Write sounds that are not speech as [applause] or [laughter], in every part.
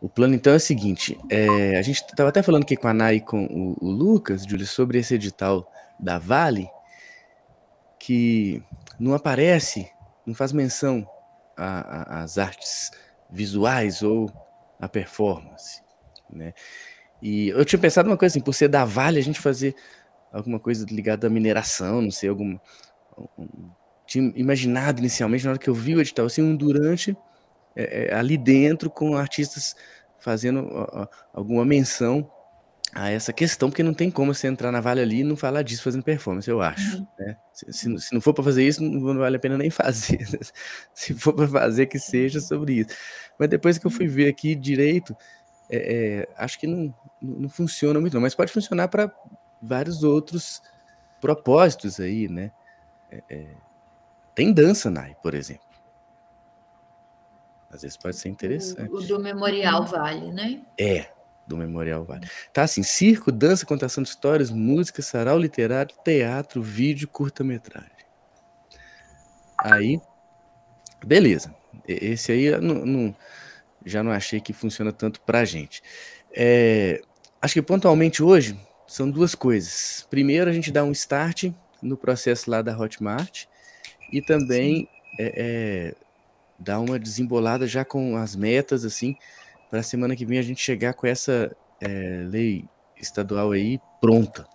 O plano então é o seguinte: é, a gente estava até falando aqui com a Nay com o, o Lucas, Júlio, sobre esse edital da Vale, que não aparece, não faz menção às artes visuais ou à performance. Né? E eu tinha pensado uma coisa assim: por ser da Vale, a gente fazer alguma coisa ligada à mineração, não sei, alguma. Um, tinha imaginado inicialmente, na hora que eu vi o edital, assim, um durante é, é, ali dentro com artistas fazendo ó, alguma menção a essa questão, porque não tem como você entrar na Vale ali e não falar disso fazendo performance, eu acho. Uhum. Né? Se, se, se, não for para fazer isso, não, vale a pena nem fazer. Né? [laughs] se for para fazer, que seja sobre isso. Mas depois que eu fui ver aqui direito, é, é, acho que não, não funciona muito, não. Mas pode funcionar para vários outros propósitos aí, né? É, é tem dança, Nai, por exemplo. Às vezes pode ser interessante. O, o do Memorial Vale, né? É, do Memorial Vale. Tá assim, circo, dança, contação de histórias, música, sarau literário, teatro, vídeo, curta-metragem. Aí, beleza. Esse aí não, não, já não achei que funciona tanto pra gente. É, acho que pontualmente hoje são duas coisas. Primeiro, a gente dá um start no processo lá da Hotmart e também é, é, dar uma desembolada já com as metas, assim, para a semana que vem a gente chegar com essa é, lei estadual aí pronta.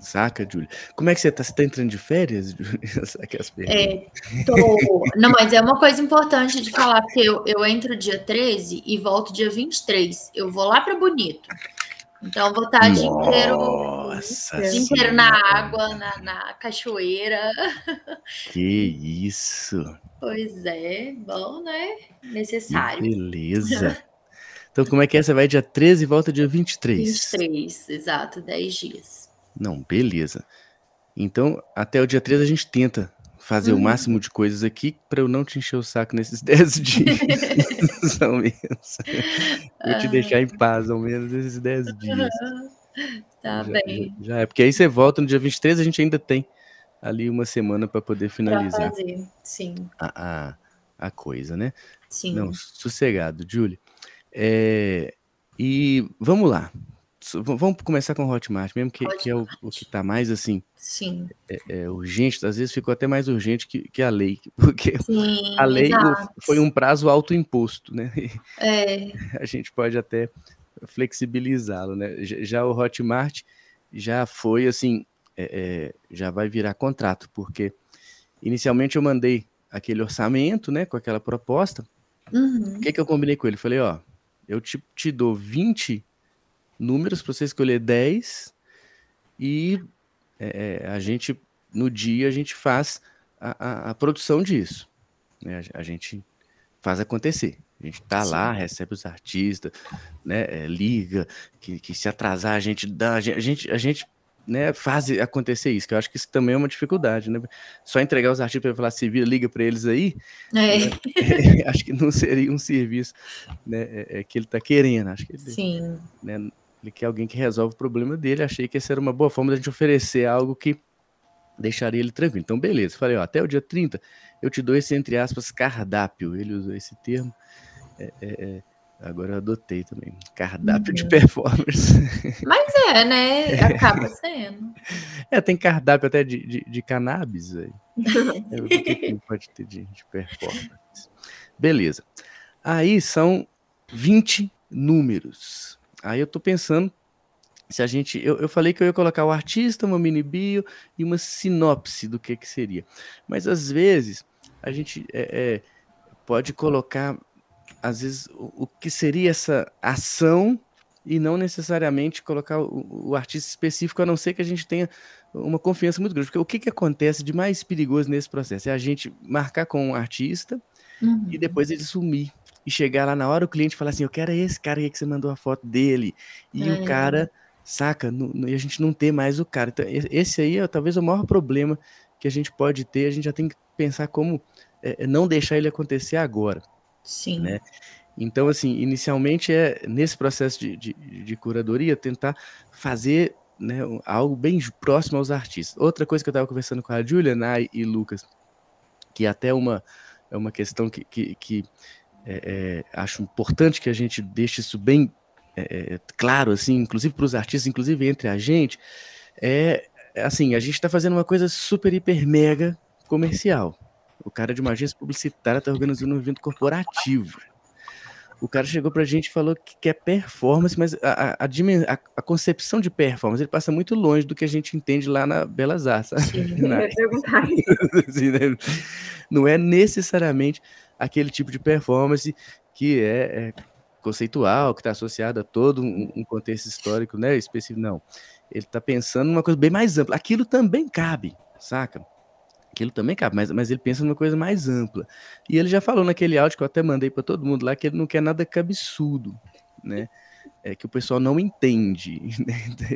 Saca, Júlia? Como é que você tá? Você tá entrando de férias, [laughs] Júlia? Saca as perguntas. É, tô... Não, mas é uma coisa importante de falar, porque eu, eu entro dia 13 e volto dia 23. Eu vou lá para Bonito. Então, vou estar o dia inteiro, dia inteiro na água, na, na cachoeira. [laughs] Que isso! Pois é, bom, né? Necessário. Que beleza! [laughs] Então, como é que é? Você vai dia 13 e volta dia 23? 23, exato, 10 dias. Não, beleza. Então, até o dia 13 a gente tenta fazer hum. o uhum. máximo de coisas aqui para eu não te encher o saco nesses 10 [laughs] dias, [laughs] [laughs] ao menos. Vou te deixar em paz, ao menos, esses 10 dias. Tá já, bem. Já, já, é, porque aí você volta no dia 23, a gente ainda tem ali uma semana para poder finalizar. Pra fazer, sim. A, a, a, coisa, né? Sim. Não, sossegado, Júlia. É, e vamos lá. Vamos começar com o Hotmart, mesmo que, Hotmart. que é o, o que está mais assim. Sim. É, é, urgente, às vezes ficou até mais urgente que, que a lei, [laughs] porque Sim, a lei exato. foi um prazo autoimposto, né? [laughs] É. A gente pode até flexibilizá-lo, né? Já o Hotmart já foi assim, é, é, já vai virar contrato, porque inicialmente eu mandei aquele orçamento, né, com aquela proposta. Uhum. O que, que eu combinei com ele? Falei, ó, eu te, te dou 20 números para você escolher 10 e é, é, a gente, no dia, a gente faz a, a, a produção disso. Né? A, a, gente faz acontecer. A gente tá lá, recebe os artistas, né? É, liga, que, que se atrasar a gente dá, a gente, a gente né, faz acontecer isso, que eu acho que isso também é uma dificuldade, né? Só entregar os artistas para falar se vira, liga para eles aí, é. Né? [laughs] acho que não seria um serviço né, é, é que ele está querendo. Acho que ele, Sim. Né, ele quer alguém que resolve o problema dele. Achei que essa era uma boa forma a gente oferecer algo que deixaria ele tranquilo. Então, beleza. Falei, ó, até o dia 30 eu te dou esse, entre aspas, cardápio. Ele usou esse termo. É, é, é. agora eu adotei também. Cardápio de uhum. performance. [laughs] Mas é, né? Acaba sendo. É, tem cardápio até de, de, de cannabis. Aí. [laughs] é, o que, pode ter de, de performance? Beleza. Aí são 20 números. Aí eu tô pensando se a gente. Eu, eu falei que eu ia colocar o artista, uma mini bio e uma sinopse do que, que seria. Mas às vezes a gente é, é, pode colocar, às vezes, o, o, que seria essa ação e não necessariamente colocar o, o, artista específico, a não ser que a gente tenha uma confiança muito grande. Porque o que, que acontece de mais perigoso nesse processo? É a gente marcar com um artista uhum. e depois ele sumir e chegar lá na hora o cliente falar assim: Eu quero esse cara aí que você mandou a foto dele. E é. o cara, saca? E a gente não ter mais o cara. Então, esse aí é talvez o maior problema que a gente pode ter. A gente já tem que pensar como é, é, não deixar ele acontecer agora. Sim. Né? Então, assim, inicialmente é nesse processo de, de, de curadoria tentar fazer né, algo bem próximo aos artistas. Outra coisa que eu estava conversando com a Julia, Nay e Lucas, que até é uma, é uma questão que, que é, é, acho importante que a gente deixe isso bem é, é, claro, assim, inclusive para os artistas, inclusive entre a gente, é assim, a gente está fazendo uma coisa super, hiper, mega comercial. O cara de uma agência publicitária está organizando um evento corporativo. O cara chegou para a gente e falou que quer performance, mas a, a, a, a, concepção de performance ele passa muito longe do que a gente entende lá na Belas Artes. Sim, [laughs] na... [laughs] Né? Não é necessariamente aquele tipo de performance que é, é conceitual, que está associada a todo um, um, contexto histórico, né? Específico, não. Ele está pensando numa coisa bem mais ampla. Aquilo também cabe, saca? Aquilo também cabe, mas, mas ele pensa numa coisa mais ampla. E ele já falou naquele áudio que eu até mandei para todo mundo lá que ele não quer nada absurdo, né? É que o pessoal não entende. [laughs] Né? Então,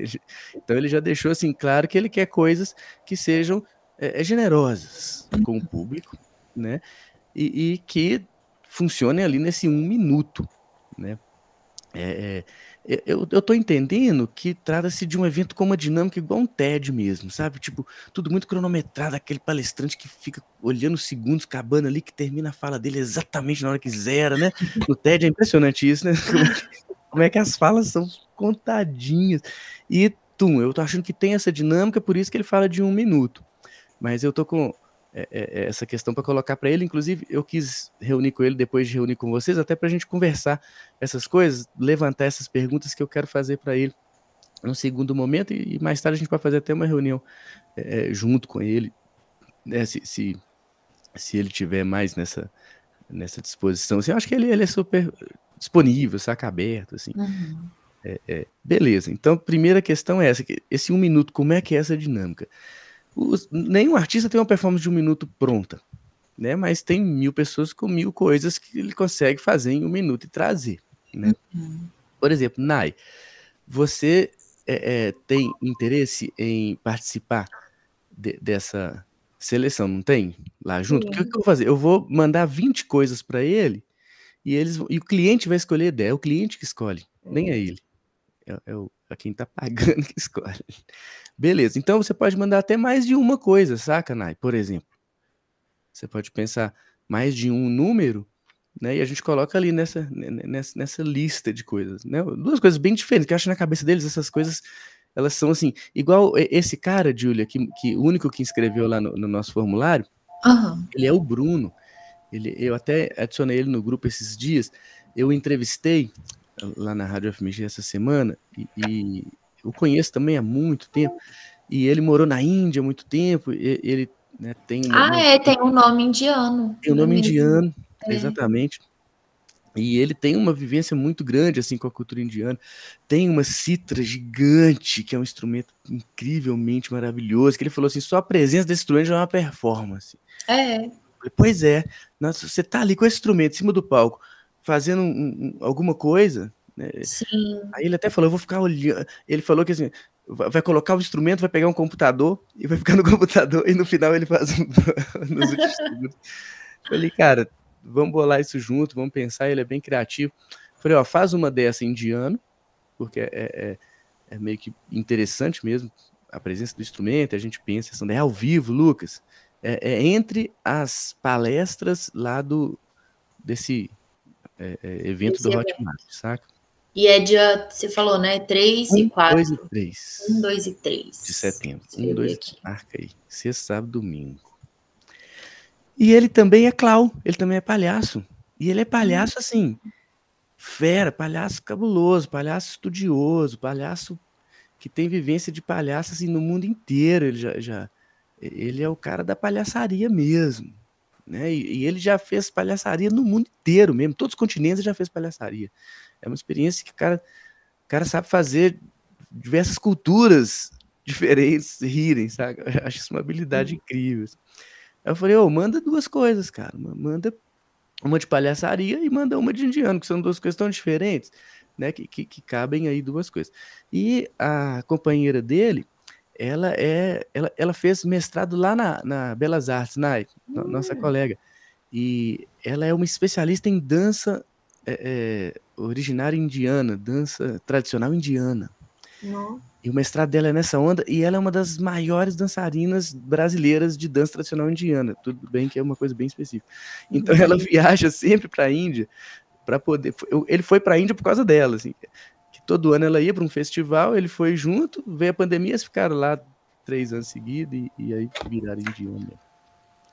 então ele já deixou assim claro que ele quer coisas que sejam é, é generosas com o público, né? e, e que funcionem ali nesse um minuto, né? É, é, é, eu, eu tô entendendo que trata-se de um evento com uma dinâmica igual um TED mesmo, sabe? Tipo, tudo muito cronometrado, aquele palestrante que fica olhando os segundos, acabando ali, que termina a fala dele exatamente na hora que zera, né? No TED é impressionante isso, né? [laughs] Como é, que, como é que, as falas são contadinhas. E, tum, eu tô achando que tem essa dinâmica, por isso que ele fala de um minuto. Mas eu tô com é, é, é, essa questão para colocar para ele. Inclusive, eu quis reunir com ele depois de reunir com vocês, até para a gente conversar essas coisas, levantar essas perguntas que eu quero fazer para ele no segundo momento e, mais tarde a gente vai fazer até uma reunião é, junto com ele, né, se, se, se, ele tiver mais nessa, nessa disposição. Assim, eu acho que ele, ele é super disponível, saca aberto, assim. Uhum. É, é. beleza, então primeira questão é essa, esse um minuto, como é que é essa dinâmica? Os, nenhum artista tem uma performance de um minuto pronta, né? Mas tem mil pessoas com mil coisas que ele consegue fazer em um minuto e trazer, né? Uhum. Por exemplo, Nai, você é, é, tem interesse em participar de, dessa seleção, não tem? Lá junto? O que, que, eu vou fazer? Eu vou mandar 20 coisas para ele e eles e o cliente vai escolher 10. É o cliente que escolhe, nem é uhum. ele. É, é o para quem tá pagando [laughs] que escolhe. Beleza, então você pode mandar até mais de uma coisa, saca, Nai? Por exemplo, você pode pensar mais de um número, né? E a gente coloca ali nessa, nessa, nessa lista de coisas, né? Duas coisas bem diferentes, que eu acho na cabeça deles, essas coisas, elas são assim, igual esse cara, Julia, que, que o único que inscreveu lá no, no nosso formulário, uhum. ele é o Bruno. Ele, eu até adicionei ele no grupo esses dias. Eu entrevistei lá na Rádio FMG essa semana, e, e eu conheço também há muito tempo, e ele morou na Índia há muito tempo, e, ele né, tem... Um ah, nome, é, tem um nome indiano. Tem um nome né, indiano, é. exatamente. E ele tem uma vivência muito grande assim com a cultura indiana. Tem uma citra gigante, que é um instrumento incrivelmente maravilhoso, que ele falou assim, só a presença desse instrumento já é uma performance. É. pois é, você tá ali com esse instrumento em cima do palco, fazendo um, um, alguma coisa. Né? Sim. Aí ele até falou, eu vou ficar olhando. Ele falou que assim, vai colocar o instrumento, vai pegar um computador e vai ficar no [laughs] computador e no final ele faz um... [laughs] nos Falei, cara, vamos bolar isso junto, vamos pensar. Ele é bem criativo. Falei, ó, faz uma dessa indiano, porque é, é, é, é meio que interessante mesmo a presença do instrumento, a gente pensa, é ao vivo, Lucas. É, é entre as palestras lá do desse é, é evento Esse do evento. Hotmart, saca? E é dia, você falou, né? 3 um, e 4. 2 e 3. 1, 2 e 3. De setembro. 1, 2 e 3. Marca aí. Sexta, sábado, domingo. E ele também é clown. ele também é palhaço. E ele é palhaço hum. assim, fera, palhaço cabuloso, palhaço estudioso, palhaço que tem vivência de palhaço assim no mundo inteiro. Ele já, já ele é o cara da palhaçaria mesmo. Né? E, e ele já fez palhaçaria no mundo inteiro mesmo, todos os continentes ele já fez palhaçaria. É uma experiência que o cara, o cara sabe fazer diversas culturas diferentes rirem, sabe? [laughs] Eu acho isso uma habilidade uhum. incrível. Assim. eu falei, oh, manda duas coisas, cara. Manda uma de palhaçaria e manda uma de indiano, que são duas coisas tão diferentes, né? Que, que, que cabem aí duas coisas. E a companheira dele ela é, ela, ela fez mestrado lá na, na Belas Artes, na nossa colega, e ela é uma especialista em dança é, é, originária indiana, dança tradicional indiana. E o mestrado dela é nessa onda, e ela é uma das maiores dançarinas brasileiras de dança tradicional indiana. Tudo bem que é uma coisa bem específica. Então ela uhum. [laughs] viaja sempre para a Índia para poder. Ele foi para a Índia por causa dela, assim todo ano ela ia para um festival, ele foi junto, veio a pandemia, eles ficaram lá três anos seguidos e, e aí viraram indiano.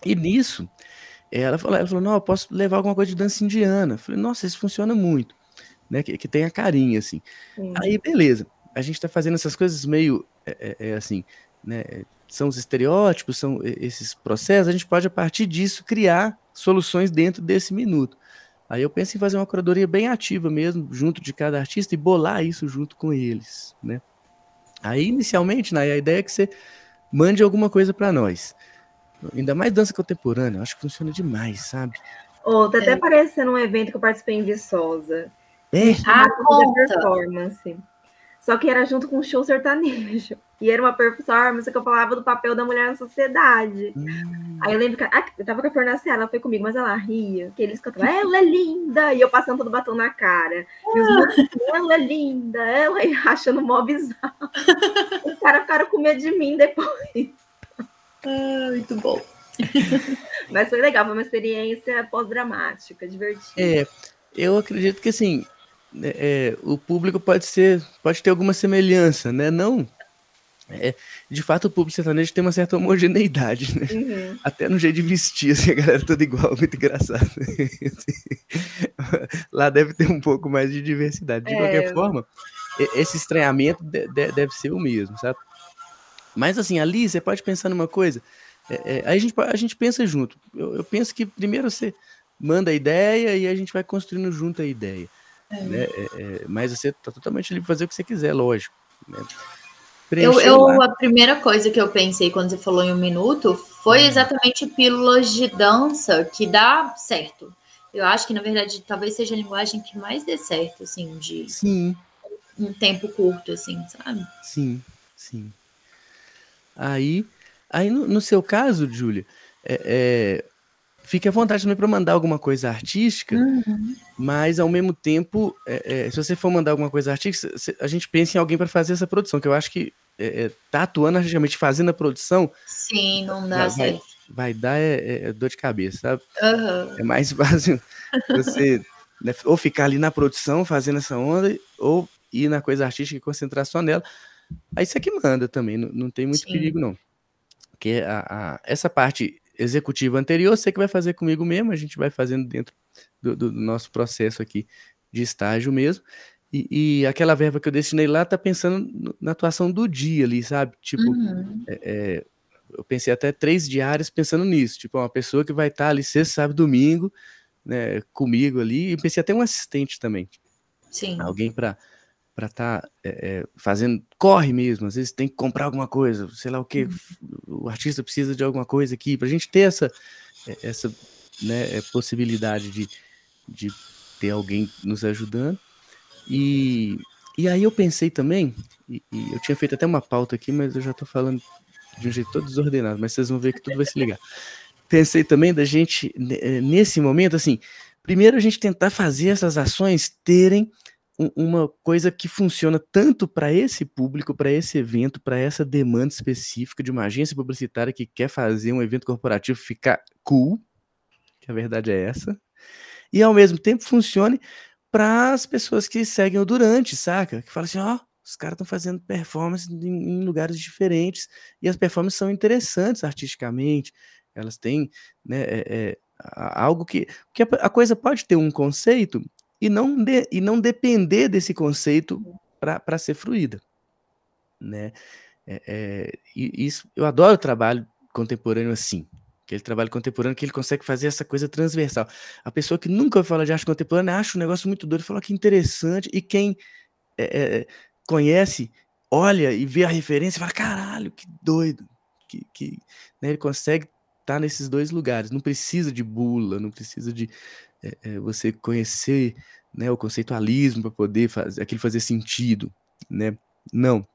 E nisso, ela falou, ela falou, não, eu posso levar alguma coisa de dança indiana. Eu falei, nossa, isso funciona muito, né? Que, que tem a carinha, assim. Sim. Aí, beleza. A gente está fazendo essas coisas meio, é, é, é, assim, né? São os estereótipos, são esses processos. A gente pode, a partir disso, criar soluções dentro desse minuto. Aí eu penso em fazer uma curadoria bem ativa mesmo, junto de cada artista e bolar isso junto com eles, né? Aí, inicialmente, né, a ideia é que você mande alguma coisa para nós. Ainda mais dança contemporânea, acho que funciona demais, sabe? Oh, tá é. até parecendo um evento que eu participei em Viçosa. É? Ah, conta. Performance. Só que era junto com o show sertanejo. E era uma performance que eu falava do papel da mulher na sociedade. Hum. Aí eu lembro que ah, eu tava com a Fernanda, ela foi comigo, mas ela ria, que eles cantavam, ela é linda! E eu passando todo batom na cara. Ah. E os meus, ela é linda, ela e [laughs] achando mó bizarro. os caras ficaram com medo de mim depois. Ah, muito bom. [laughs] mas foi legal, foi uma experiência pós-dramática, divertida. É, eu acredito que assim, é, é o público pode ser, pode ter alguma semelhança, né? Não é, de fato, o público sertanejo tem uma certa homogeneidade, né? Uhum. Até no jeito de vestir, assim, a galera toda igual, muito engraçado. [laughs] Lá deve ter um pouco mais de diversidade. De é... qualquer forma, esse estranhamento deve ser o mesmo, sabe? Mas, assim, ali você pode pensar numa coisa. É, é aí a gente, a gente pensa junto. Eu, eu, penso que primeiro você manda a ideia e a gente vai construindo junto a ideia. É. Né? É, mas você está totalmente livre para fazer o que você quiser, lógico. Né? Eu, eu, a primeira coisa que eu pensei quando você falou em um minuto foi uhum. exatamente pílulas de dança que dá certo. Eu acho que, na verdade, talvez seja a linguagem que mais dê certo, assim, de sim. um tempo curto, assim, sabe? Sim, sim. Aí, aí no, no seu caso, Júlia, é, é, fique à vontade também para mandar alguma coisa artística, uhum. mas ao mesmo tempo, é, é, se você for mandar alguma coisa artística, a gente pensa em alguém para fazer essa produção, que eu acho que é, é, tá atuando artisticamente, fazendo a produção. Sim, não dá vai, certo. Vai, vai dar é, é, é, dor de cabeça, sabe? Uhum. É mais [laughs] fácil você né, ou ficar ali na produção fazendo essa onda, ou ir na coisa artística e concentrar só nela. Aí você que manda também, não, não tem muito Sim. perigo, não. Porque a, a, essa parte executivo anterior, você que vai fazer comigo mesmo, a gente vai fazendo dentro do, do nosso processo aqui de estágio mesmo. E, e, aquela verba que eu destinei lá tá pensando na atuação do dia ali, sabe? Tipo, uhum. é, é, eu pensei até três diárias pensando nisso. Tipo, uma pessoa que vai estar tá ali sexta, sábado, domingo, né, comigo ali. E pensei até um assistente também. Sim. Alguém para para estar tá, é, fazendo, corre mesmo, às vezes tem que comprar alguma coisa, sei lá o que, uhum. o artista precisa de alguma coisa aqui, para a gente ter essa, eh, essa né, possibilidade de, de ter alguém nos ajudando. E, e aí eu pensei também, e, e eu tinha feito até uma pauta aqui, mas eu já estou falando de um jeito todo desordenado, mas vocês vão ver que tudo vai se ligar. Pensei também da gente, nesse momento, assim, primeiro a gente tentar fazer essas ações terem uma coisa que funciona tanto para esse público, para esse evento, para essa demanda específica de uma agência publicitária que quer fazer um evento corporativo ficar cool, que a verdade é essa, e ao mesmo tempo funcione para as pessoas que seguem o durante, saca? Que falam assim, ó, oh, os caras estão fazendo performance em, lugares diferentes e as performances são interessantes artisticamente, elas têm né, é, é, algo que, que a, a coisa pode ter um conceito e não, de, e não depender desse conceito uhum. para ser fruída. Né? É, é, isso, eu adoro o trabalho contemporâneo assim, aquele trabalho contemporâneo que ele consegue fazer essa coisa transversal. A pessoa que nunca fala de arte contemporânea acha um negócio muito doido, fala que interessante, e quem é, é, é conhece, olha e vê a referência e fala: caralho, que doido. Que, que, né, ele consegue estar tá nesses dois lugares, não precisa de bula, não precisa de, é, é você conhecer né, o conceitualismo para poder fazer aquilo fazer sentido, né? Não,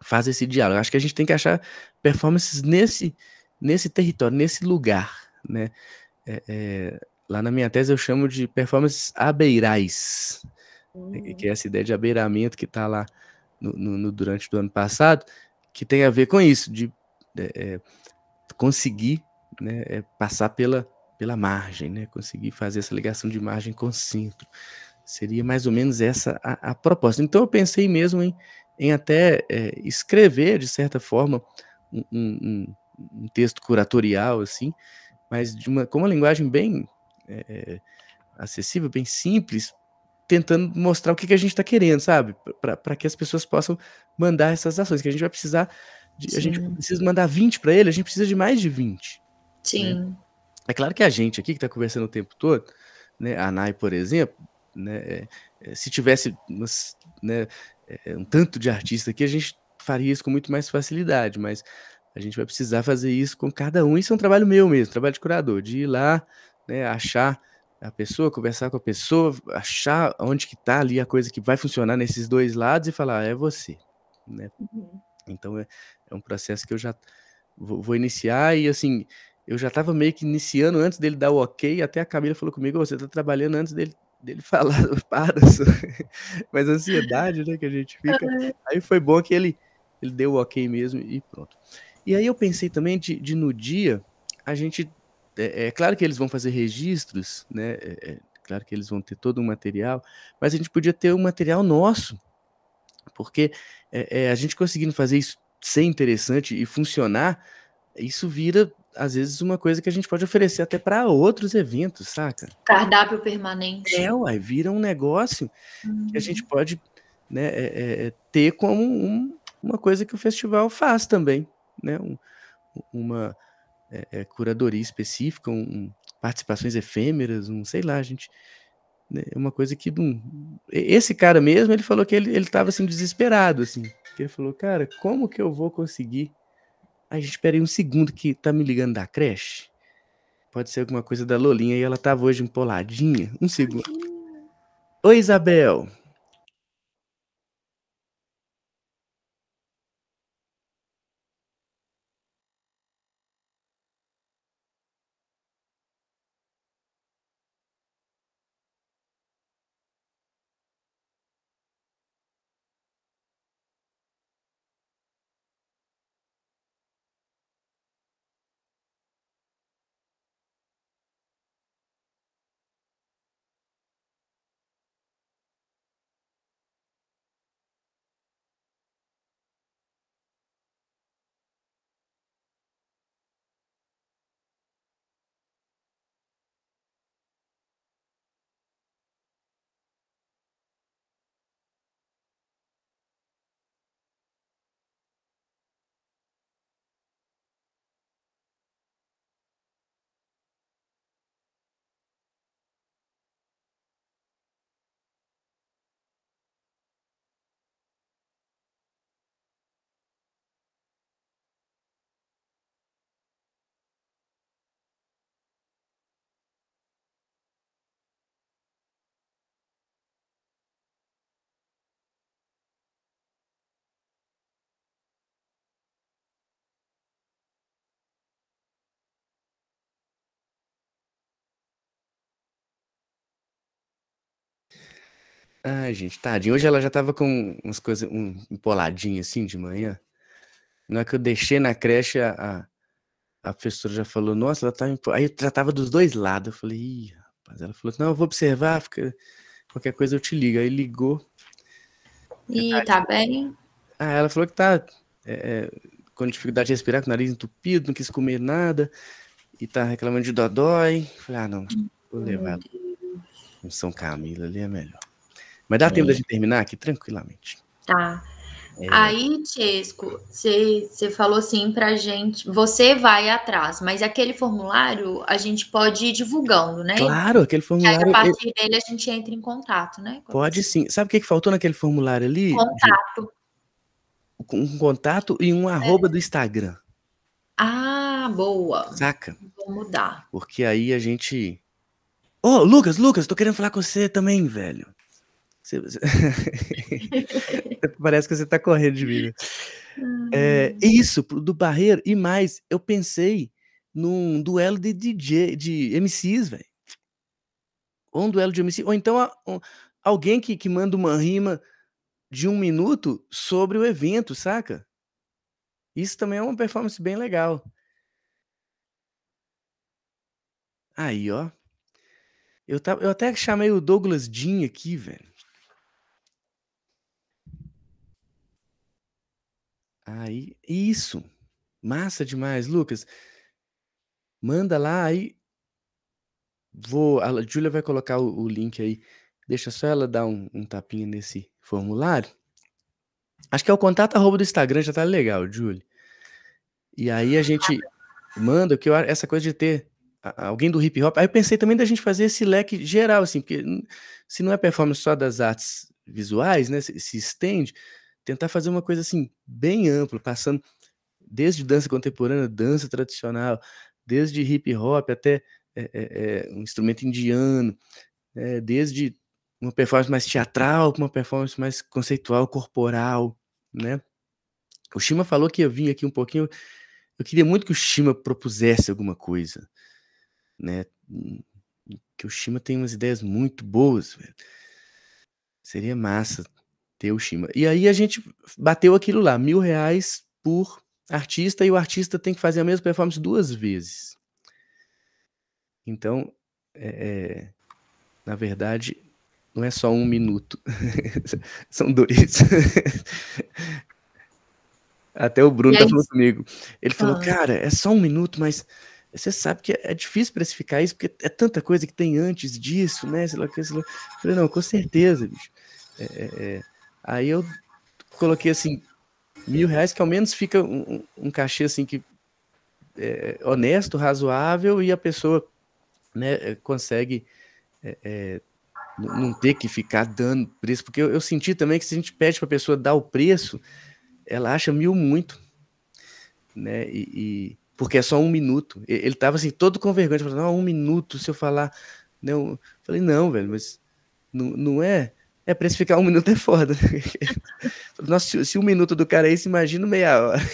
faz esse diálogo. Acho que a gente tem que achar performances nesse nesse território, nesse lugar, né? É, é, lá na minha tese eu chamo de performances abeirais, uhum. que é hum. essa ideia de abeiramento que está lá no, no, no, durante do ano passado, que tem a ver com isso de é, é conseguir né, é, passar pela pela margem, né? Conseguir fazer essa ligação de margem com cinto. Seria mais ou menos essa a, a proposta. Então eu pensei mesmo em, em até é, escrever, de certa forma, um, um, um, texto curatorial, assim, mas de uma, com uma linguagem bem é, acessível, bem simples, tentando mostrar o que, que a gente está querendo, sabe? Para que as pessoas possam mandar essas ações, que a gente vai precisar. De, a gente precisa mandar 20 para ele, a gente precisa de mais de 20. Né? Sim. Né? É claro que a gente aqui que está conversando o tempo todo, né, a Nai, por exemplo, né, é, é se tivesse umas, né, é, é, um tanto de artista aqui, a gente faria isso com muito mais facilidade, mas a gente vai precisar fazer isso com cada um. Isso é um trabalho meu mesmo, trabalho de curador, de ir lá, né, achar a pessoa, conversar com a pessoa, achar onde que está ali a coisa que vai funcionar nesses dois lados e falar, ah, é você, né? Uhum. Então é, é, um processo que eu já vou, vou iniciar e assim, eu já estava meio que iniciando antes dele dar o ok, até a Camila falou comigo, oh, você está trabalhando antes dele, dele [laughs] falar, para, só. mas a ansiedade, né, que a gente fica, aí foi bom que ele, ele deu o ok mesmo e pronto. E aí eu pensei também de, de no dia, a gente, é, é, claro que eles vão fazer registros, né, é, é, claro que eles vão ter todo o material, mas a gente podia ter um material nosso, porque é, é, a gente conseguindo fazer isso ser interessante e funcionar, isso vira às vezes, uma coisa que a gente pode oferecer até para outros eventos, saca? Cardápio permanente. É, uai, vira um negócio uhum. que a gente uhum. pode né, é, é, é, ter como um, uma coisa que o festival faz também, né? Um, uma é, é curadoria específica, um, participações efêmeras, um sei lá, a gente né, é uma coisa que hum, esse cara mesmo ele falou que ele ele estava assim desesperado assim ele falou cara como que eu vou conseguir a gente espera aí um segundo que tá me ligando da creche. Pode ser alguma coisa da Lolinha e ela tava hoje empoladinha. Um segundo. Oi, Isabel. Ai, gente, tadinho. Hoje ela já tava com umas coisas um, empoladinha assim de manhã. Na hora que eu deixei na creche, a, a, professora já falou, nossa, ela tá empolada. Aí eu tratava dos dois lados. Eu falei, ih, rapaz. Ela falou, não, eu vou observar, fica... qualquer coisa eu te ligo. Aí ligou. E tá bem? Ah, ela falou que tá é, é, com dificuldade de respirar, com o nariz entupido, não quis comer nada. E tá reclamando de dodói. Falei, ah, não, hum, vou levar ela. São Camilo ali é melhor. Mas dá Sim. tempo a é. gente terminar aqui tranquilamente. Tá. É... Aí, Chesco, você falou assim pra gente, você vai atrás, mas aquele formulário a gente pode ir divulgando, né? Claro, aquele formulário. Aí, a partir eu... dele a gente entra em contato, né? Pode sim. Sabe o que, que faltou naquele formulário ali? Contato. Um contato e um é. arroba do Instagram. Ah, boa. Saca? Vou mudar. Porque aí a gente. Ô, oh, Lucas, Lucas, tô querendo falar com você também, velho. [laughs] Parece que você está correndo de mim. Né? É, isso, do Barreiro. E mais, eu pensei num duelo de DJ, de MCs, velho. Ou um duelo de MCs. Ou então a, um, alguém que, que manda uma rima de um minuto sobre o evento, saca? Isso também é uma performance bem legal. Aí, ó. Eu, tá, eu até chamei o Douglas Dean aqui, velho. Aí, isso. Massa demais, Lucas. Manda lá aí. Vou, a Júlia vai colocar o, o, link aí. Deixa só ela dar um, um tapinha nesse formulário. Acho que é o contato arroba do Instagram, já tá legal, Júlia. E aí a gente manda que eu, essa coisa de ter alguém do hip hop. Aí eu pensei também da gente fazer esse leque geral, assim, porque se não é performance só das artes visuais, né? Se, se estende, tentar fazer uma coisa assim, bem ampla, passando desde dança contemporânea, dança tradicional, desde hip hop até é, é, um instrumento indiano, é, desde uma performance mais teatral para uma performance mais conceitual, corporal, né? O Shima falou que ia vir aqui um pouquinho. Eu queria muito que o Shima propusesse alguma coisa, né? Que o Shima tem umas ideias muito boas, velho. Seria massa Teushima. E aí a gente bateu aquilo lá, mil reais por artista, e o artista tem que fazer a mesma performance duas vezes. Então, é, é na verdade, não é só um minuto, [laughs] são dois. [laughs] Até o Bruno tá aí, tá comigo. Ele falou, ah. cara, é só um minuto, mas você sabe que é difícil precificar isso, porque é tanta coisa que tem antes disso, né? Sei lá, sei lá. Eu falei, não, com certeza, bicho. É, é, é. Aí eu coloquei assim, mil reais, que ao menos fica um, um cachê assim que é, é honesto, razoável, e a pessoa né, é, consegue é, é, não ter que ficar dando preço, porque eu, eu senti também que se a gente pede para a pessoa dar o preço, ela acha mil muito, né? E, e porque é só um minuto. Ele estava assim todo com vergonha, falando, um minuto se eu falar, não, eu falei não, velho, mas não, não é é, precificar um minuto é foda. [laughs] Nossa, se, um minuto do cara é isso, imagina meia hora. [laughs]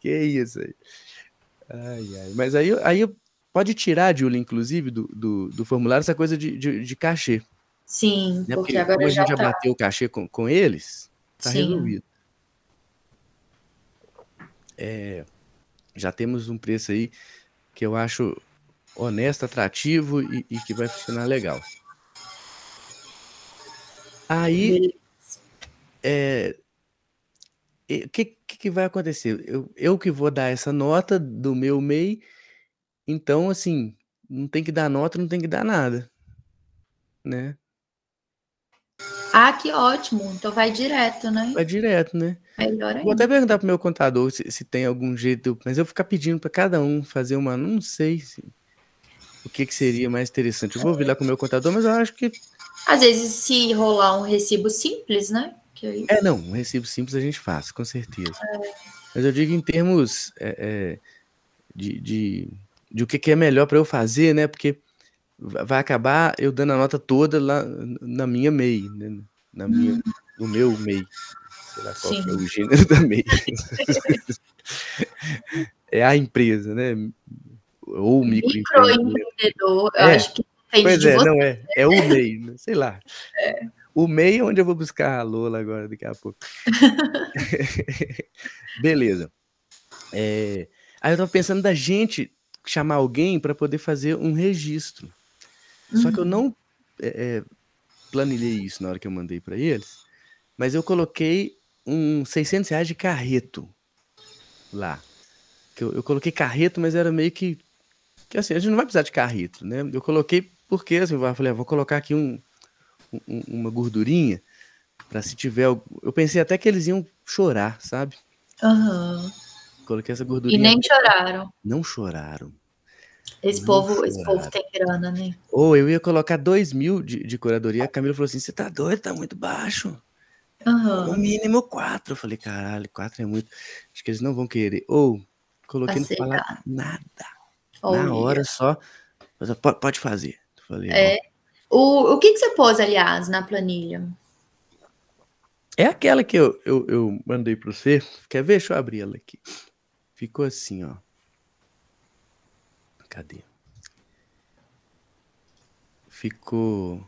que isso aí. Ai, ai. Mas aí, aí pode tirar, Julia, inclusive, do, do, do, formulário essa coisa de, de, de cachê. Sim, né? porque, porque agora como já a gente tá. já bateu o cachê com, com eles, tá Sim. resolvido. É, já temos um preço aí que eu acho honesto, atrativo e, e que vai funcionar legal. Aí. É, o que, que, vai acontecer? Eu, eu que vou dar essa nota do meu MEI, então, assim, não tem que dar nota, não tem que dar nada, né? Ah, que ótimo! Então vai direto, né? Vai direto, né? Melhor ainda. Vou até perguntar pro meu contador se, se tem algum jeito, mas eu ficar pedindo para cada um fazer uma, não sei se, o que, que seria mais interessante. Eu vou vir lá com o meu contador, mas eu acho que às vezes, se rolar um recibo simples, né? É, não, um recibo simples a gente faz, com certeza. É. Mas eu digo em termos é, é, de, de, de, o que, é melhor para eu fazer, né? Porque vai acabar eu dando a nota toda lá na minha MEI, né? na minha, hum. no meu MEI. Sei lá qual é o gênero da MEI. [laughs] é a empresa, né? Ou microempreendedor. Microempreendedor, eu acho que Depende pois é, você. não é. É o MEI, né? sei lá. É. O MEI é onde eu vou buscar a Lola agora, daqui a pouco. [laughs] Beleza. É... Aí eu tava pensando da gente chamar alguém para poder fazer um registro. Uhum. Só que eu uhum. não é, é, planilhei isso na hora que eu mandei para eles, mas eu coloquei um 600 reais de carreto lá. Eu, eu coloquei carreto, mas era meio que que assim, a gente não vai precisar de carreto, né? Eu coloquei porque assim, eu falei, ah, vou colocar aqui um, um uma gordurinha para se tiver. Eu pensei até que eles iam chorar, sabe? Uhum. Coloquei essa gordurinha. E nem choraram. Não choraram. Esse, não povo, choraram. esse povo tem grana, né? Ou eu ia colocar dois mil de, de curadoria. A Camila falou assim: você tá doido, tá muito baixo. Uhum. No mínimo quatro. Eu falei, caralho, quatro é muito. Acho que eles não vão querer. Ou, coloquei Aceitar. não falar nada. Na hora só. Pode fazer. Falei, é. O, o que, que você pôs, aliás, na planilha? É aquela que eu, eu, eu mandei para você. Quer ver? Deixa eu abrir ela aqui. Ficou assim, ó. Cadê? Ficou.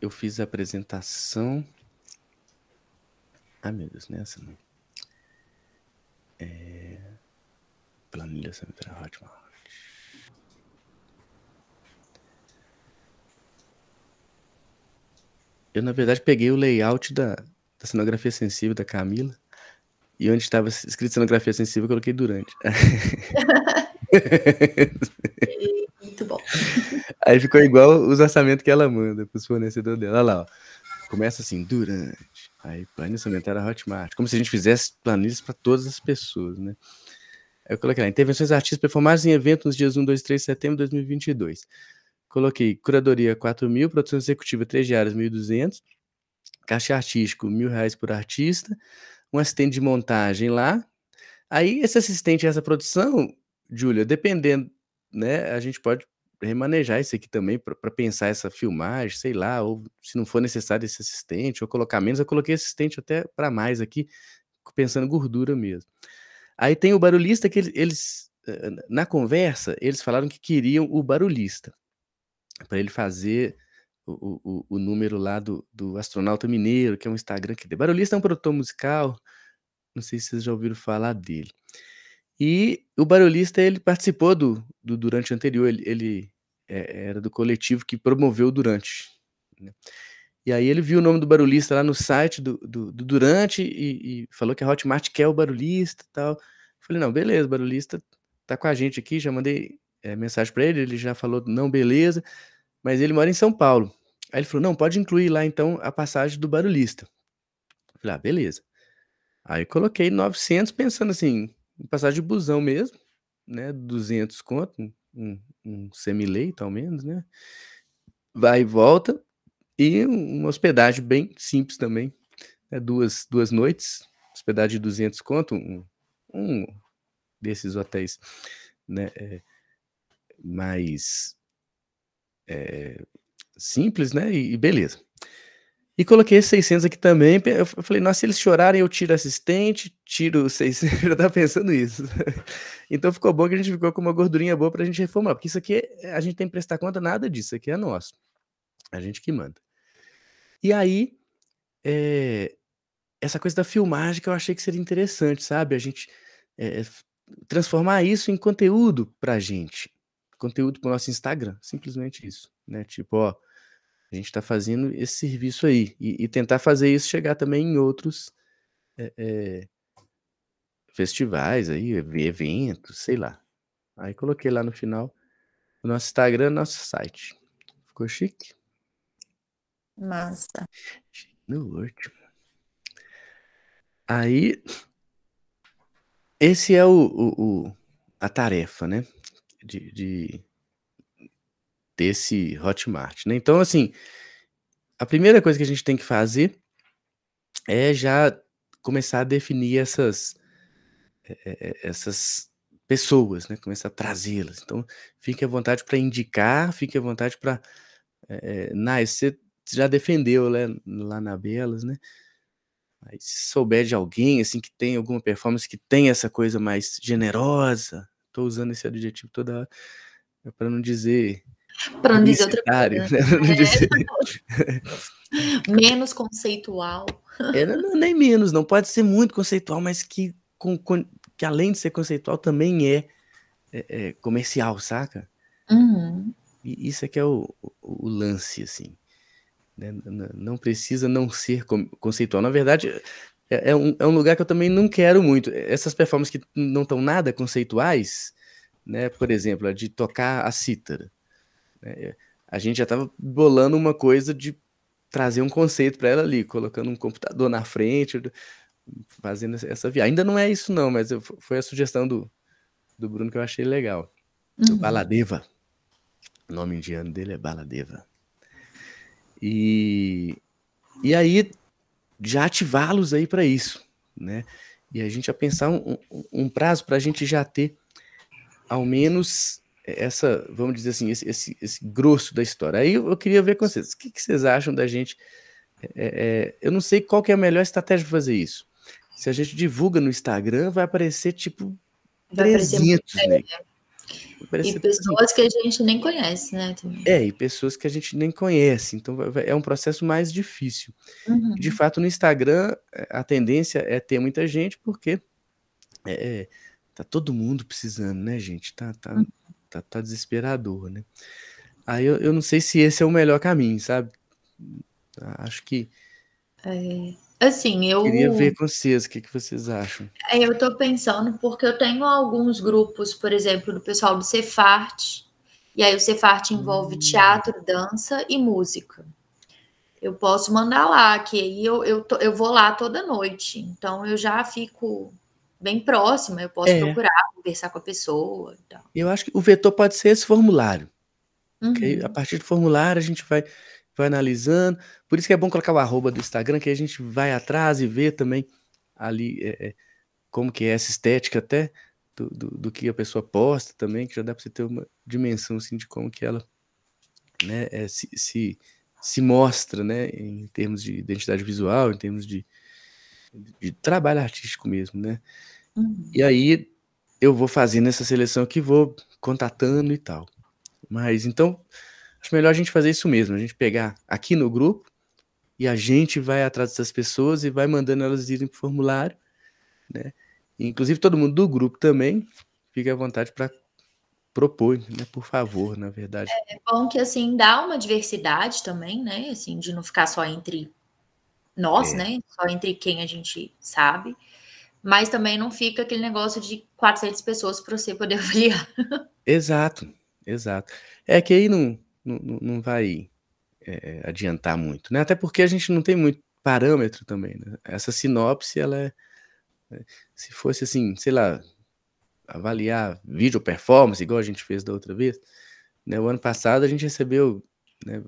Eu fiz a apresentação amigos, né? Assim, é... Planilha Central Hotmart. Eu, na verdade, peguei o layout da, da cenografia sensível da Camila e onde estava escrito cenografia sensível, eu coloquei durante. [laughs] Muito bom. Aí ficou igual os orçamentos que ela manda para os fornecedores dela. Olha lá, ó. começa assim, durante. Aí, planilha a Hotmart. Como se a gente fizesse planilhas para todas as pessoas, né? eu coloquei lá, intervenções artistas performadas em eventos nos dias 1, 2, 3 de setembro de 2022. Coloquei curadoria 4 mil, produção executiva 3 diárias 1.200, caixa artístico mil reais por artista, um assistente de montagem lá. Aí esse assistente, essa produção, Júlia, dependendo, né, a gente pode remanejar isso aqui também para pensar essa filmagem, sei lá, ou se não for necessário esse assistente, ou colocar menos. Eu coloquei assistente até para mais aqui, pensando gordura mesmo. Aí tem o barulhista que eles, eh, eh, na conversa, eles falaram que queriam o barulhista para ele fazer o, o, o, número lá do, do Astronauta Mineiro, que é um Instagram que tem. Barulhista é um produtor musical, não sei se vocês já ouviram falar dele. E o Barulhista, ele participou do, do durante o anterior, ele, ele, é, era do coletivo que promoveu o Durante. Né? E aí ele viu o nome do barulhista lá no site do, do, do Durante e, e, falou que a Hotmart quer o barulhista tal. falei, não, beleza, barulhista tá com a gente aqui, já mandei é, mensagem para ele, ele já falou, não, beleza, mas ele mora em São Paulo. Aí ele falou, não, pode incluir lá então a passagem do barulhista. falei, ah, beleza. Aí coloquei 900 pensando assim, passagem de busão mesmo, né, 200 conto, um, um semi-leito, ao menos, né? Vai e volta. E uma hospedagem bem simples também. Né? Duas, duas noites, hospedagem de 200 conto, um, um desses hotéis né? É, mais é, simples, né? E, e beleza. E coloquei 600 aqui também. Eu falei, nossa, se eles chorarem, eu tiro assistente, tiro 600. [laughs] Eu já tava pensando isso. [laughs] então ficou bom que a gente ficou com uma gordurinha boa pra gente reformular. Porque isso aqui, eh, a gente tem que prestar conta nada disso. aqui é nosso. A gente que manda. E aí, é, essa coisa da filmagem que eu achei que seria interessante, sabe? A gente é, transformar isso em conteúdo pra gente. Conteúdo pro nosso Instagram. Simplesmente isso, né? Tipo, ó a gente está fazendo esse serviço aí e, e, tentar fazer isso chegar também em outros é, é, festivais aí, eventos, sei lá. Aí coloquei lá no final o nosso Instagram, nosso site. Ficou chique? Massa. No último. Aí, esse é o, o, o a tarefa, né? de, de desse Hotmart. Né? Então, assim, a primeira coisa que a gente tem que fazer é já começar a definir essas, eh, eh, eh, essas pessoas, né? começar a trazê-las. Então, fique à vontade para indicar, fique à vontade para. É, você já defendeu né, lá na Belas, né? Mas se souber de alguém assim que tem alguma performance que tem essa coisa mais generosa, estou usando esse adjetivo toda hora, é para não dizer para não dizer outra coisa. Né? Não é. dizer... [laughs] menos conceitual. É, não, nem menos, não pode ser muito conceitual, mas que, com, com, que além de ser conceitual também é, é, é comercial, saca? Uhum. E isso é que é o, o, o lance, assim. Né? Não precisa não ser conceitual. Na verdade, é, é um, é, um, lugar que eu também não quero muito. Essas performances que não estão nada conceituais, né? por exemplo, a de tocar a cítara. Né? A gente já estava bolando uma coisa de trazer um conceito para ela ali, colocando um computador na frente, fazendo essa viagem. Ainda não é isso, não, mas foi a sugestão do, do Bruno que eu achei legal. Uhum. Baladeva. O nome indiano dele é Baladeva. E, e aí, já ativá-los aí para isso, né? E a gente ia pensar um, um prazo para a gente já ter ao menos essa, vamos dizer assim, esse, esse, esse grosso da história. Aí eu, queria ver com vocês, o que, que vocês acham da gente? É, é, é eu não sei qual que é a melhor estratégia para fazer isso. Se a gente divulga no Instagram, vai aparecer tipo vai 300, aparecer né? e pessoas que a gente nem conhece, né? Também. É, e pessoas que a gente nem conhece. Então vai, vai, é um processo mais difícil. Uhum. De fato, no Instagram, a tendência é ter muita gente, porque é, é tá todo mundo precisando, né, gente? Tá, tá, uhum tá, tá desesperador, né? Aí eu, eu não sei se esse é o melhor caminho, sabe? Acho que. É, assim, eu. Queria ver com vocês, o que, que vocês acham? É, eu tô pensando, porque eu tenho alguns grupos, por exemplo, do pessoal do Cefarte, e aí o Cefarte envolve hum. teatro, dança e música. Eu posso mandar lá, que aí eu, eu, tô, eu vou lá toda noite, então eu já fico bem próxima, eu posso é. procurar, conversar com a pessoa. Então. Eu acho que o vetor pode ser esse formulário. Uhum. Okay? A partir do formulário a gente vai, vai analisando. Por isso que é bom colocar o arroba do Instagram, que a gente vai atrás e vê também ali é, é como que é essa estética até do, do, do, que a pessoa posta também, que já dá para você ter uma dimensão assim, de como que ela né, é, se, se, se mostra né, em termos de identidade visual, em termos de, de trabalho artístico mesmo, né? Uhum. E aí eu vou fazendo essa seleção que vou contatando e tal. Mas então, acho melhor a gente fazer isso mesmo, a gente pegar aqui no grupo e a gente vai atrás dessas pessoas e vai mandando elas irem pro formulário, né? inclusive todo mundo do grupo também, fica à vontade para propor, né? Por favor, na verdade. É, é bom que assim dá uma diversidade também, né? Assim, de não ficar só entre nós, é. né? Só entre quem a gente sabe mas também não fica aquele negócio de 400 pessoas para você poder [laughs] avaliar. Exato, exato. É que aí não, não, não vai é, adiantar muito, né? Até porque a gente não tem muito parâmetro também, né? Essa sinopse, ela é, é, se fosse assim, sei lá, avaliar vídeo performance, igual a gente fez da outra vez, né? O ano passado a gente recebeu né,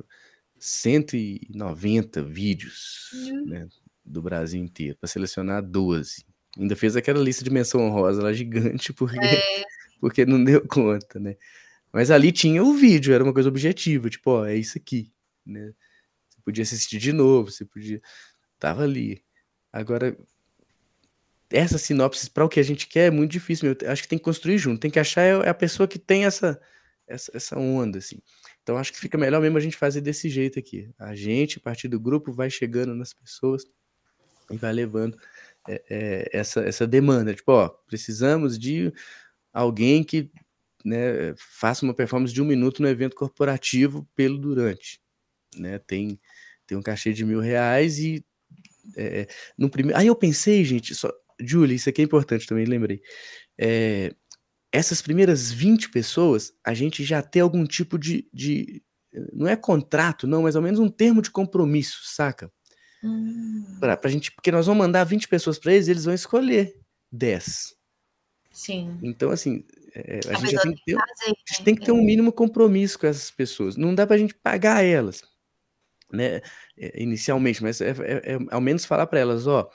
190 vídeos uhum. né, do Brasil inteiro, para selecionar 12. Ainda fez aquela lista de menção honrosa lá gigante, [laughs] porque, é. porque não deu conta, né? Mas ali tinha o vídeo, era uma coisa objetiva, tipo, ó, é isso aqui, né? Você podia assistir de novo, você podia. Tava ali. Agora, essa sinopse para o que a gente quer é muito difícil. Eu acho que tem que construir junto, tem que achar é, é a pessoa que tem essa, essa, essa onda, assim. Então acho que fica melhor mesmo a gente fazer desse jeito aqui. A gente, a partir do grupo, vai chegando nas pessoas e vai levando é, é, essa, essa demanda. Tipo, ó, precisamos de alguém que né, faça uma performance de um minuto no evento corporativo pelo durante. Né? Tem, tem um cachê de mil reais e é, no primeiro. Aí eu pensei, gente, só. Julie, isso aqui é importante também, lembrei. É, essas primeiras 20 pessoas, a gente já tem algum tipo de, de. Não é contrato, não, mas ao menos um termo de compromisso, saca? Hum. Pra, pra gente, porque nós vamos mandar 20 pessoas para eles, eles vão escolher 10. Sim. Então, assim, é, a, é, a, gente tem que, ter, fazer, a gente tem que ter um né? mínimo compromisso com essas pessoas. Não dá para a gente pagar elas, né? É, inicialmente, mas é, é, é ao menos falar para elas, ó,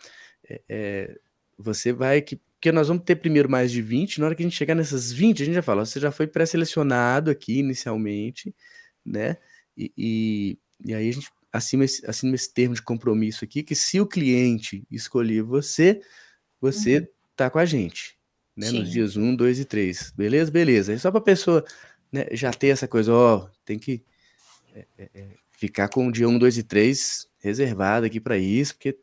é, você vai que porque nós vamos ter primeiro mais de 20, na hora que a gente chegar nessas 20, a gente já fala, ó, você já foi pré-selecionado aqui inicialmente, né? E, e, e, aí a gente assina esse, assina esse termo de compromisso aqui, que se o cliente escolher você, você uhum. tá com a gente, né? Sim. Nos dias 1, 2 e 3. Beleza? Beleza. É só para a pessoa né, já ter essa coisa, ó, tem que é, é, é ficar com o dia 1, 2 e 3 reservado aqui para isso, porque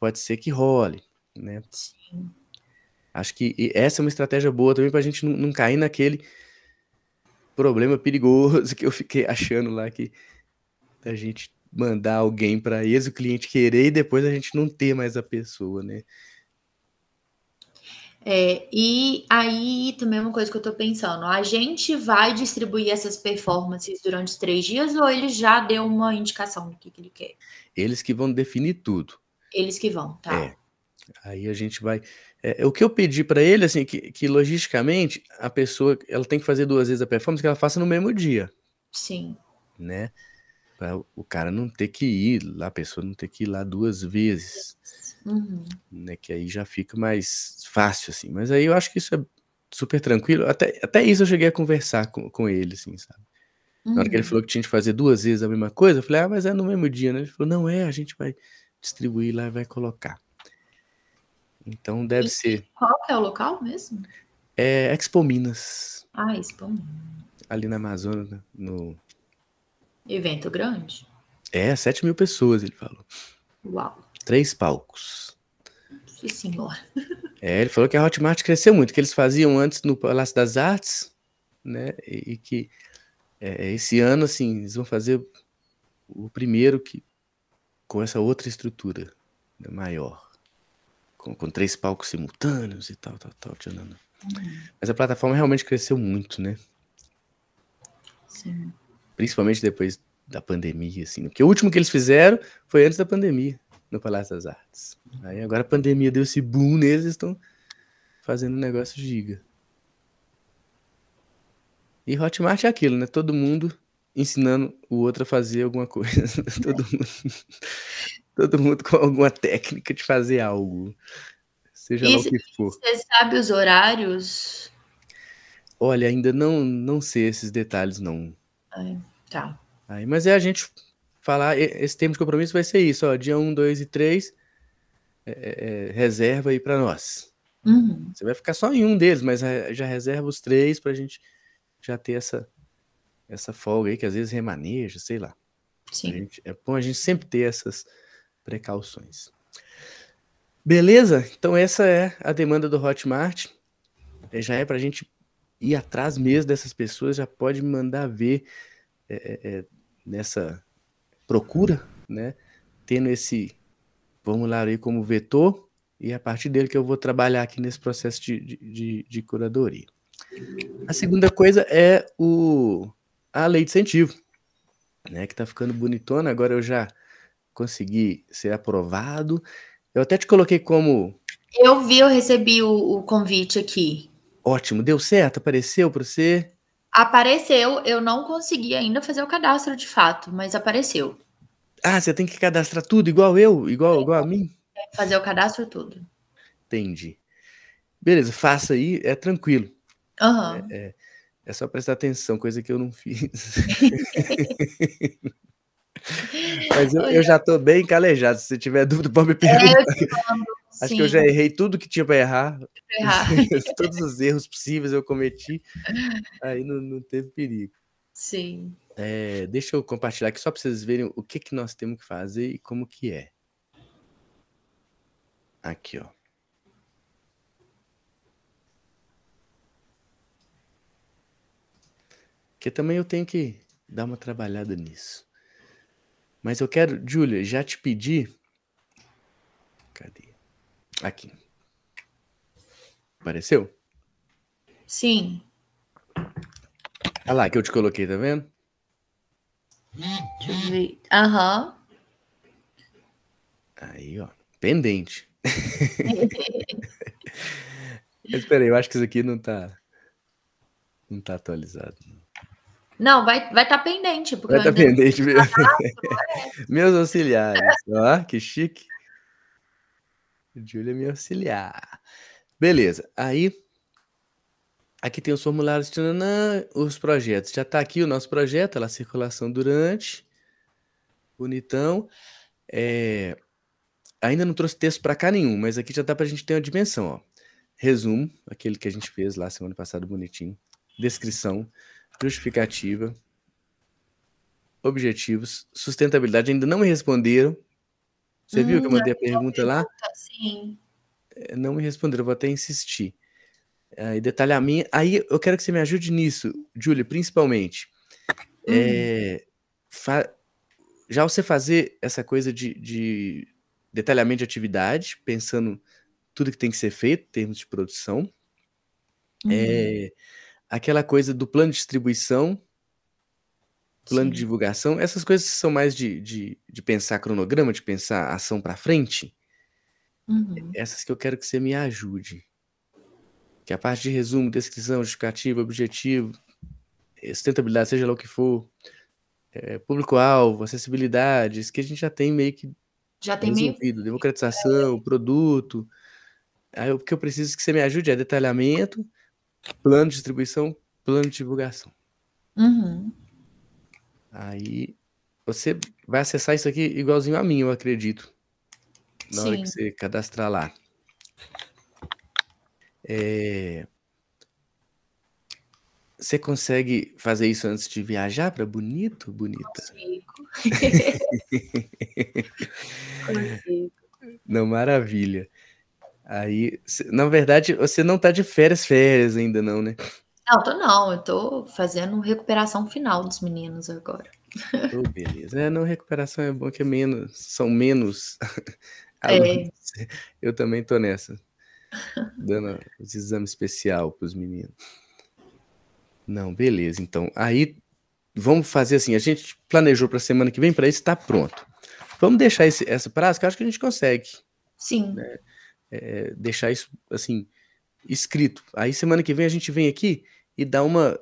pode ser que role, né? Sim. Acho que essa é uma estratégia boa também para a gente não, não cair naquele problema perigoso [laughs] que eu fiquei achando lá que a gente mandar alguém para eles, o cliente querer e depois a gente não ter mais a pessoa, né? É, e aí também é uma coisa que eu estou pensando, a gente vai distribuir essas performances durante os três dias ou ele já deu uma indicação do que, que ele quer? Eles que vão definir tudo. Eles que vão, tá. É. Aí a gente vai. É, é o que eu pedi para ele, assim, que, que logisticamente a pessoa ela tem que fazer duas vezes a performance, que ela faça no mesmo dia. Sim. Né? para o cara não ter que ir lá, a pessoa não ter que ir lá duas vezes, uhum. né? Que aí já fica mais fácil, assim. Mas aí eu acho que isso é super tranquilo. Até, até isso eu cheguei a conversar com, com ele, assim, sabe? Uhum. Na hora que ele uhum. falou que tinha que fazer duas vezes a mesma coisa, eu falei, ah, mas é no mesmo dia, né? Ele falou, não é, a gente vai distribuir lá e vai colocar. Então deve e ser. Qual é o local mesmo? É Expo Minas. Ah, Expo Minas. Ali na Amazônia, no Evento grande? É, 7 mil pessoas, ele falou. Uau. Três palcos. sim senhora. [laughs] É, ele falou que a Hotmart cresceu muito, que eles faziam antes no Palácio das Artes, né? E que é, esse ano, assim, eles vão fazer o primeiro que com essa outra estrutura né, maior, com, com três palcos simultâneos e tal, tal, tal. Tchanana. Uhum. Mas a plataforma realmente cresceu muito, né? Sim. Principalmente depois da pandemia, assim. Né? Porque o último que eles fizeram foi antes da pandemia, no Palácio das Artes. Aí agora a pandemia deu esse boom neles, estão fazendo um negócio giga. E Hotmart é aquilo, né? Todo mundo ensinando o outro a fazer alguma coisa. [laughs] todo, mundo, todo mundo com alguma técnica de fazer algo. Seja e lá o que for. Você sabe os horários? Olha, ainda não, não sei esses detalhes, não. É, tá. Aí, mas é a gente falar, esse tempo de compromisso vai ser isso, ó, dia 1, 2 e 3, é, é, é, reserva aí para nós. Uhum. Você vai ficar só em um deles, mas é, já reserva os três para a gente já ter essa, essa folga aí, que às vezes remaneja, sei lá. Sim. Gente, é bom a gente sempre ter essas precauções. Beleza? Então essa é a demanda do Hotmart. Já é para a gente ir atrás mesmo dessas pessoas, já pode me mandar ver é, é, nessa procura, né? Tendo esse lá aí como vetor, e é a partir dele que eu vou trabalhar aqui nesse processo de, de, de curadoria. A segunda coisa é o, a lei de incentivo, né? Que tá ficando bonitona, agora eu já consegui ser aprovado. Eu até te coloquei como. Eu vi, eu recebi o, o convite aqui. Ótimo, deu certo? Apareceu para você? Apareceu, eu não consegui ainda fazer o cadastro de fato, mas apareceu. Ah, você tem que cadastrar tudo igual eu, igual, igual a mim? Fazer o cadastro tudo. Entendi. Beleza, faça aí, é tranquilo. Uhum. É, é, é só prestar atenção, coisa que eu não fiz. [laughs] mas eu, eu, já tô bem calejado, se tiver dúvida pode me perguntar. É, eu te mando. Acho Sim. que eu já errei tudo que tinha para errar. errar. [laughs] Todos os erros possíveis eu cometi. Aí não, não teve perigo. Sim. É, deixa eu compartilhar aqui só para vocês verem o que, que nós temos que fazer e como que é. Aqui, ó. Porque também eu tenho que dar uma trabalhada nisso. Mas eu quero, Júlia, já te pedi. Cadê? Aqui. Apareceu? Sim. Olha lá que eu te coloquei, tá vendo? Deixa eu ver. Aham. Aí, ó. Pendente. [laughs] Mas peraí, eu acho que isso aqui não tá. Não tá atualizado. Não, vai estar vai tá pendente. vai estar tá pendente. [laughs] É. Meus auxiliares. ó, que chique. Júlia é me auxiliar. Beleza, aí aqui tem os formulários, tchananã, os projetos. Já está aqui o nosso projeto, a circulação durante, bonitão. É, ainda não trouxe texto para cá nenhum, mas aqui já dá para a gente ter uma dimensão. Ó. Resumo, aquele que a gente fez lá semana passada, bonitinho. Descrição, justificativa, objetivos, sustentabilidade. Ainda não me responderam, você hum, viu que eu hum, mandei a pergunta, é pergunta lá? Sim. É, não me responderam, vou até insistir. Aí ah, detalhar a minha. Aí eu quero que você me ajude nisso, Júlia, principalmente. Hum. É, uhum. fa... Já você fazer essa coisa de, de detalhamento de atividade, pensando tudo que tem que ser feito em termos de produção. É, uhum. aquela coisa do plano de distribuição, plano Sim. de divulgação, essas coisas são mais de, de, de pensar cronograma, de pensar ação para frente. Uhum. Essas que eu quero que você me ajude. Que a parte de resumo, descrição, justificativa, objetivo, eh, sustentabilidade, seja lá o que for, é, público-alvo, acessibilidade, isso que a gente já tem meio que já tem resolvido. Meio... Democratização, é. produto. Aí, o que eu preciso que você me ajude é detalhamento, plano de distribuição, plano de divulgação. Uhum. Aí você vai acessar isso aqui igualzinho a mim, eu acredito. Na Sim. hora que você cadastrar lá. É... Você consegue fazer isso antes de viajar para Bonito, Bonita? [laughs] Consigo. Não, maravilha. Aí, na verdade, você não está de férias, férias ainda não, né? Não, tô não, eu tô fazendo recuperação final dos meninos agora. Oh, beleza. É, não, recuperação é bom que é menos, são menos [laughs] É. Né? Eu também tô nessa. Dando os exames especial pros meninos. Não, beleza. Então, aí vamos fazer assim, a gente planejou para semana que vem para isso tá pronto. Vamos deixar esse, essa prazo, que eu acho que a gente consegue. Sim. Né? É, deixar isso assim escrito. Aí semana que vem a gente vem aqui e dá uma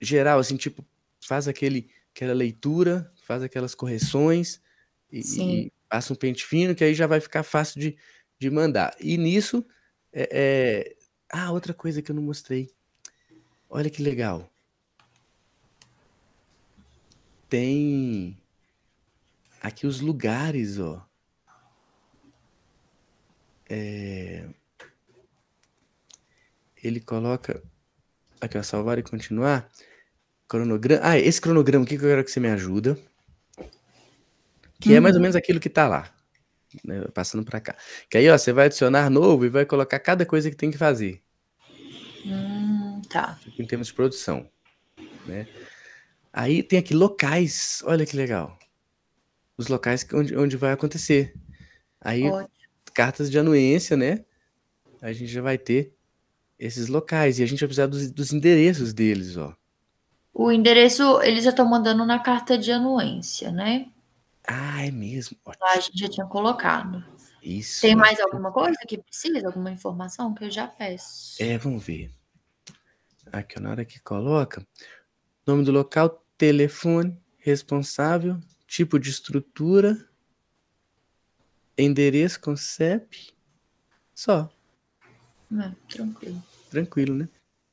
geral, assim, tipo, faz aquele, aquela leitura, faz aquelas correções e, e passa um pente fino, que aí já vai ficar fácil de, de mandar. E nisso, é, é... ah, outra coisa que eu não mostrei. Olha que legal. Tem aqui os lugares, ó. É ele coloca. Aqui, ó, salvar e continuar. Cronograma. Ah, esse cronograma aqui que eu quero que você me ajuda. Que uhum. é mais ou uhum. menos aquilo que tá lá. Né, passando para cá. Que aí, ó, você vai adicionar novo e vai colocar cada coisa que tem que fazer. Hum, tá. Em termos de produção. Né? Aí tem aqui locais. Olha que legal. Os locais onde, onde vai acontecer. Aí, Ótimo. cartas de anuência, né? A gente já vai ter esses locais e a gente vai precisar dos, dos endereços deles, ó. O endereço eles já estão mandando na carta de anuência, né? Ah, é mesmo. Ótimo. a gente já tinha colocado. Isso. Tem mais alguma coisa que precisa? Alguma informação que eu já peço? É, vamos ver. Aqui na hora que coloca, nome do local, telefone, responsável, tipo de estrutura, endereço com CEP, só tranquilo. Tranquilo, né?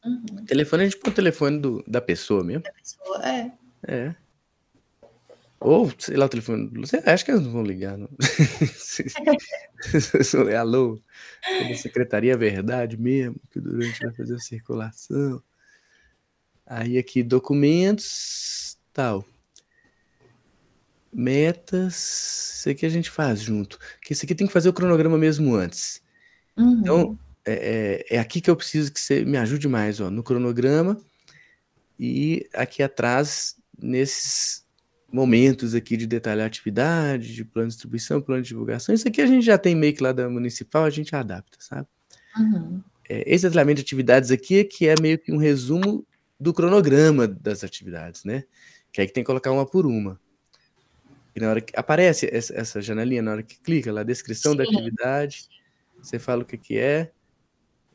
Uhum. telefone a gente põe o telefone do, da pessoa mesmo. Da pessoa, é. É. Ou, sei lá, o telefone. Você acha que eles não vão ligar, não? [laughs] Alô? A secretaria é verdade mesmo, que Durante vai fazer a circulação. Aí aqui, documentos, tal. Metas. Isso aqui a gente faz junto. Que isso aqui tem que fazer o cronograma mesmo antes. Uhum. Então, é, é, é, aqui que eu preciso que você me ajude mais, ó, no cronograma e aqui atrás, nesses momentos aqui de detalhar atividade, de plano de distribuição, plano de divulgação. Isso aqui a gente já tem meio que lá da municipal, a gente adapta, sabe? Uhum. É, esse detalhamento de atividades aqui é que é meio que um resumo do cronograma das atividades, né? Que aí que tem que colocar uma por uma. E na hora que aparece essa, janelinha, na hora que clica lá, descrição Sim. da atividade, você fala o que, que é,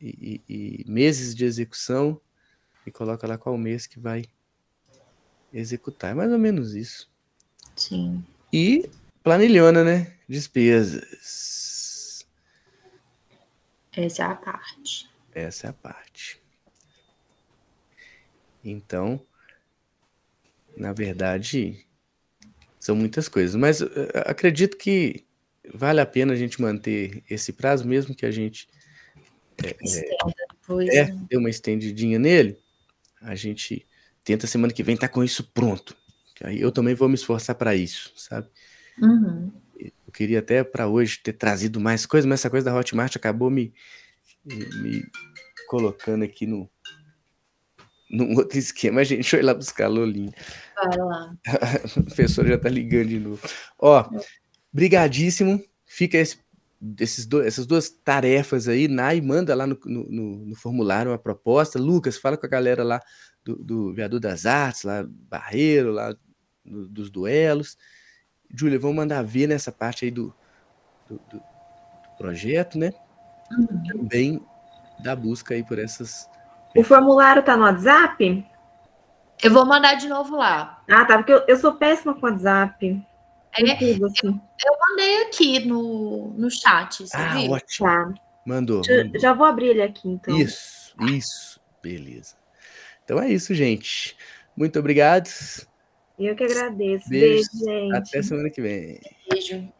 e, e, e meses de execução e coloca lá qual mês que vai executar. É mais ou menos isso. Sim. E planilhona, né? Despesas. Essa é a parte. Essa é a parte. Então, na verdade, são muitas coisas, mas eh, acredito que vale a pena a gente manter esse prazo, mesmo que a gente é, É, é né? deu uma estendidinha nele. A gente tenta semana que vem estar tá com isso pronto. Aí eu também vou me esforçar para isso, sabe? Uhum. Eu queria até para hoje ter trazido mais coisas, mas essa coisa da Hotmart acabou me, me colocando aqui no num [laughs] outro esquema. A gente foi lá buscar a Lolinha. Vai lá. [laughs] A professora já tá ligando de novo. Ó, brigadíssimo. Fica esse desses do, essas duas tarefas aí, na e manda lá no, no, no, formulário uma proposta. Lucas, fala com a galera lá do, do das Artes, lá Barreiro, lá do, dos duelos. Júlia, vamos mandar ver nessa parte aí do, do, do projeto, né? Uhum. Também da busca aí por essas. O formulário tá no WhatsApp? Eu vou mandar de novo lá. Ah, tá, porque eu, eu sou péssima com WhatsApp. É, eu, assim. eu, mandei aqui no, no chat. ah, viu? ótimo. Tá. Mandou, já, mandou. Já vou abrir ele aqui, então. Isso, isso. Beleza. Então é isso, gente. Muito obrigado. Eu que agradeço. Beijo, Beijo gente. Até semana que vem. Beijo.